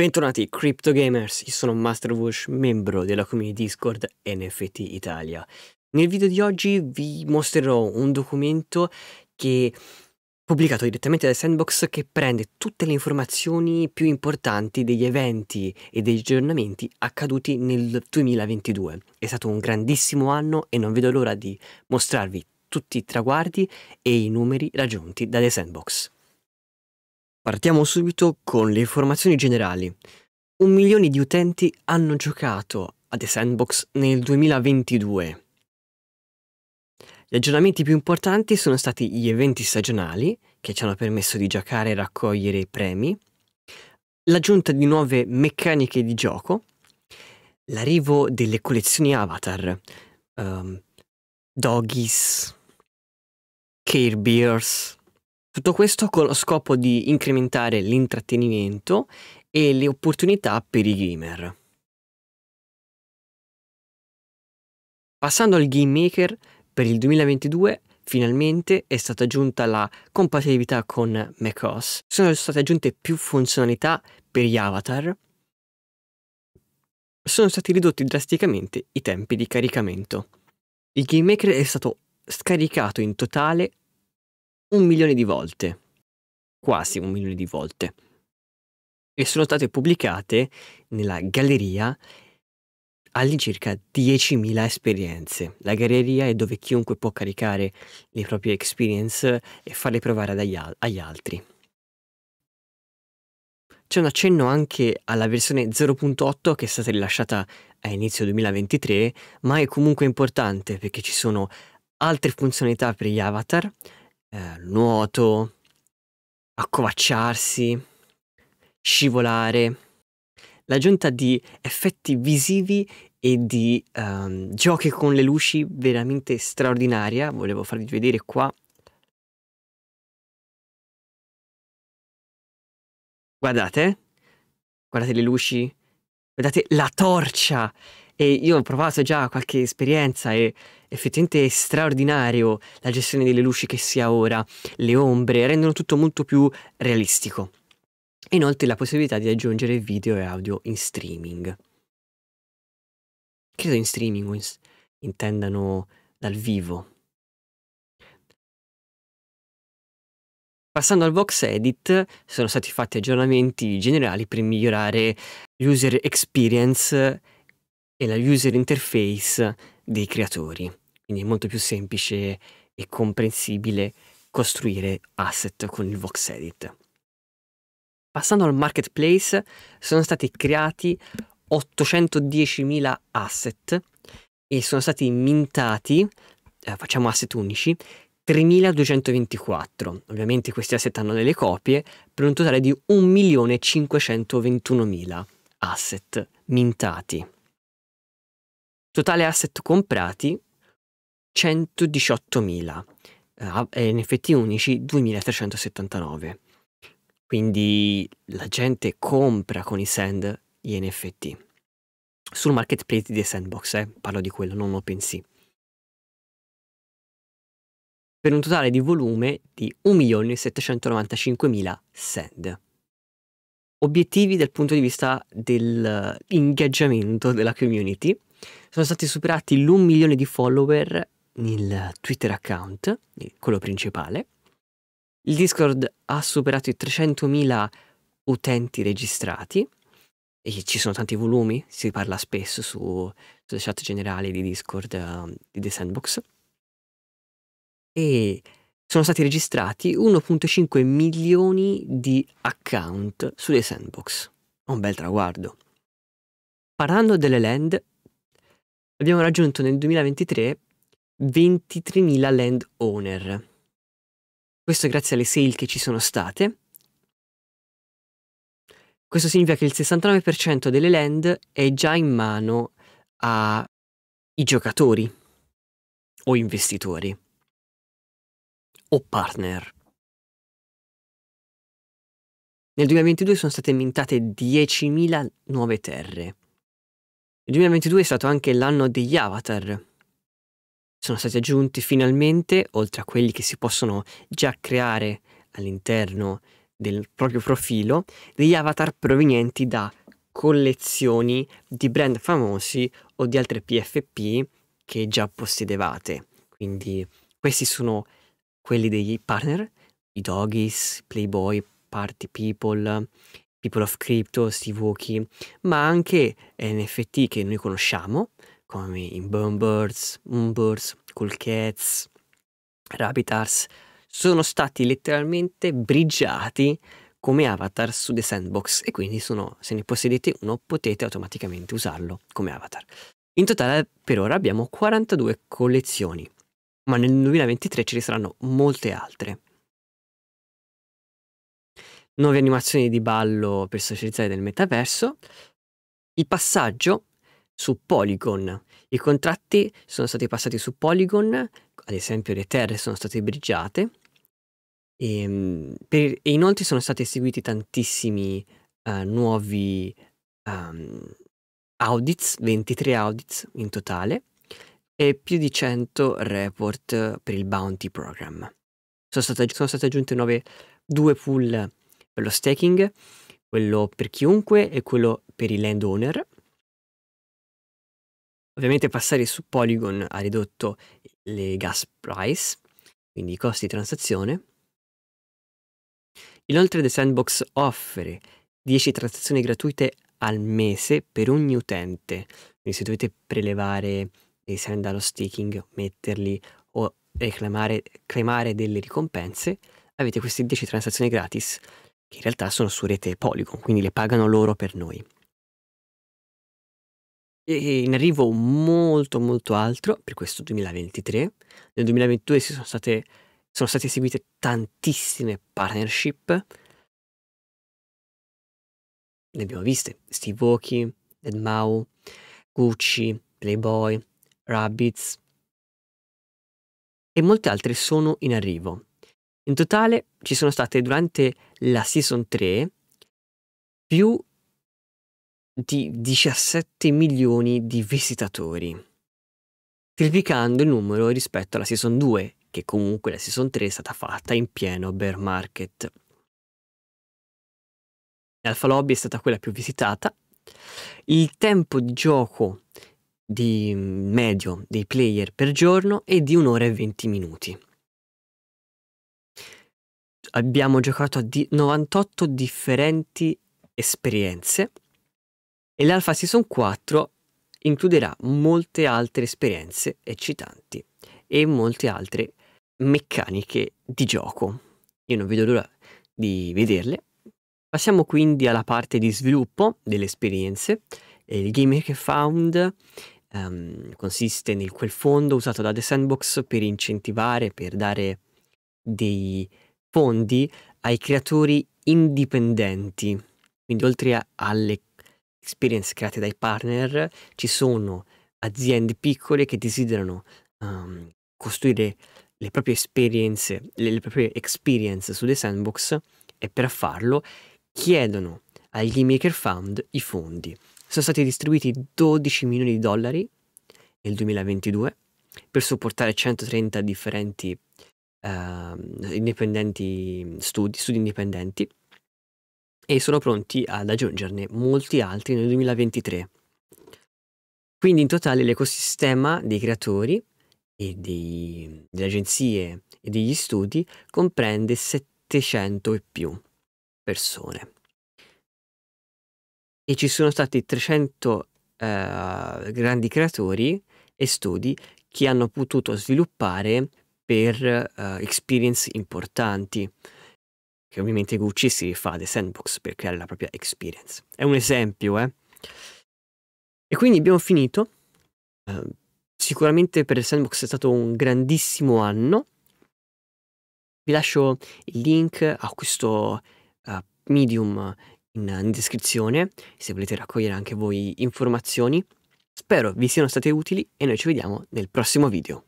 Bentornati Crypto Gamers, io sono Master Wush, membro della community Discord NFT Italia. Nel video di oggi vi mostrerò un documento che pubblicato direttamente da Sandbox che prende tutte le informazioni più importanti degli eventi e degli aggiornamenti accaduti nel 2022. È stato un grandissimo anno e non vedo l'ora di mostrarvi tutti i traguardi e i numeri raggiunti da The Sandbox. Partiamo subito con le informazioni generali. Un milione di utenti hanno giocato a The Sandbox nel 2022. Gli aggiornamenti più importanti sono stati gli eventi stagionali, che ci hanno permesso di giocare e raccogliere premi, l'aggiunta di nuove meccaniche di gioco, l'arrivo delle collezioni avatar, um, Doggies, Care Bears, tutto questo con lo scopo di incrementare l'intrattenimento e le opportunità per i gamer. Passando al Game Maker, per il 2022 finalmente è stata aggiunta la compatibilità con macOS, sono state aggiunte più funzionalità per gli avatar, sono stati ridotti drasticamente i tempi di caricamento. Il Game Maker è stato scaricato in totale un milione di volte, quasi un milione di volte, e sono state pubblicate nella galleria all'incirca 10.000 esperienze. La galleria è dove chiunque può caricare le proprie experience e farle provare al agli altri. C'è un accenno anche alla versione 0.8 che è stata rilasciata a inizio 2023, ma è comunque importante perché ci sono altre funzionalità per gli avatar, eh, nuoto, accovacciarsi, scivolare, l'aggiunta di effetti visivi e di um, giochi con le luci veramente straordinaria. Volevo farvi vedere qua. Guardate, guardate le luci, guardate la torcia e io ho provato già qualche esperienza e effettivamente è straordinario la gestione delle luci che si ha ora, le ombre, rendono tutto molto più realistico. E Inoltre la possibilità di aggiungere video e audio in streaming. Credo in streaming in, intendano dal vivo. Passando al Vox Edit, sono stati fatti aggiornamenti generali per migliorare l'user experience e la user interface dei creatori. Quindi è molto più semplice e comprensibile costruire asset con il VoxEdit. Passando al marketplace, sono stati creati 810.000 asset e sono stati mintati, eh, facciamo asset unici, 3.224. Ovviamente questi asset hanno delle copie per un totale di 1.521.000 asset mintati. Totale asset comprati 118.000 e NFT unici 2.379. Quindi la gente compra con i Sand gli NFT. Sul marketplace dei sandbox, eh? parlo di quello, non OpenSea. Per un totale di volume di 1.795.000 Sand. Obiettivi dal punto di vista dell'ingaggiamento eh, della community sono stati superati l'1 milione di follower nel Twitter account, eh, quello principale. Il Discord ha superato i 300.000 utenti registrati e ci sono tanti volumi, si parla spesso su, sulle chat generali di Discord uh, di The Sandbox. E sono stati registrati 1.5 milioni di account su The Sandbox. Un bel traguardo. Parlando delle land, abbiamo raggiunto nel 2023 23.000 land owner. Questo grazie alle sale che ci sono state. Questo significa che il 69% delle land è già in mano ai giocatori o investitori o partner. Nel 2022 sono state mintate 10.000 nuove terre il 2022 è stato anche l'anno degli avatar. Sono stati aggiunti finalmente, oltre a quelli che si possono già creare all'interno del proprio profilo, degli avatar provenienti da collezioni di brand famosi o di altre PFP che già possedevate. Quindi questi sono quelli degli partner, i Doggies, Playboy, Party People, People of Crypto, Steve Aoki, ma anche NFT che noi conosciamo, come in Bombers, Moonbirds, Cool Cats, Rabbitars, sono stati letteralmente briggiati come avatar su The Sandbox e quindi sono, se ne possedete uno potete automaticamente usarlo come avatar. In totale per ora abbiamo 42 collezioni, ma nel 2023 ce ne saranno molte altre nuove animazioni di ballo per socializzare nel metaverso, il passaggio su Polygon. I contratti sono stati passati su Polygon, ad esempio le terre sono state brigiate, e, ehm, per, e inoltre sono stati eseguiti tantissimi uh, nuovi um, audits, 23 audits in totale, e più di 100 report per il Bounty Program. Sono state, sono state aggiunte nuove due pool quello staking, quello per chiunque e quello per i landowner. Ovviamente passare su Polygon ha ridotto le gas price, quindi i costi di transazione. Inoltre The Sandbox offre 10 transazioni gratuite al mese per ogni utente, quindi se dovete prelevare dei send allo staking, metterli o reclamare, delle ricompense, avete queste 10 transazioni gratis che in realtà sono su rete Polygon, quindi le pagano loro per noi. E in arrivo molto molto altro per questo 2023. Nel 2022 si sono, state, sono state eseguite tantissime partnership. Ne abbiamo viste Steve Aoki, Ed Mao, Gucci, Playboy, Rabbids e molte altre sono in arrivo. In totale ci sono state durante la season 3 più di 17 milioni di visitatori, triplicando il numero rispetto alla season 2, che comunque la season 3 è stata fatta in pieno bear market. Alpha Lobby è stata quella più visitata. Il tempo di gioco di mm, medio dei player per giorno è di un'ora e 20 minuti abbiamo giocato a di 98 differenti esperienze e l'Alpha Season 4 includerà molte altre esperienze eccitanti e molte altre meccaniche di gioco. Io non vedo l'ora di vederle. Passiamo quindi alla parte di sviluppo delle esperienze. Eh, il Gimmick Found um, consiste nel quel fondo usato da The Sandbox per incentivare, per dare dei fondi ai creatori indipendenti. Quindi oltre a, alle experience create dai partner, ci sono aziende piccole che desiderano um, costruire le proprie esperienze, le, le proprie experience su The Sandbox e per farlo chiedono agli Maker Fund i fondi. Sono stati distribuiti 12 milioni di dollari nel 2022 per supportare 130 differenti ehm, indipendenti studi, studi indipendenti e sono pronti ad aggiungerne molti altri nel 2023. Quindi in totale l'ecosistema dei creatori e dei, delle agenzie e degli studi comprende 700 e più persone. E ci sono stati 300 eh, grandi creatori e studi che hanno potuto sviluppare per uh, experience importanti, che ovviamente Gucci si fa dei sandbox per creare la propria experience. È un esempio, eh. E quindi abbiamo finito. Uh, sicuramente per il sandbox è stato un grandissimo anno. Vi lascio il link a questo uh, medium in, in descrizione se volete raccogliere anche voi informazioni. Spero vi siano state utili e noi ci vediamo nel prossimo video.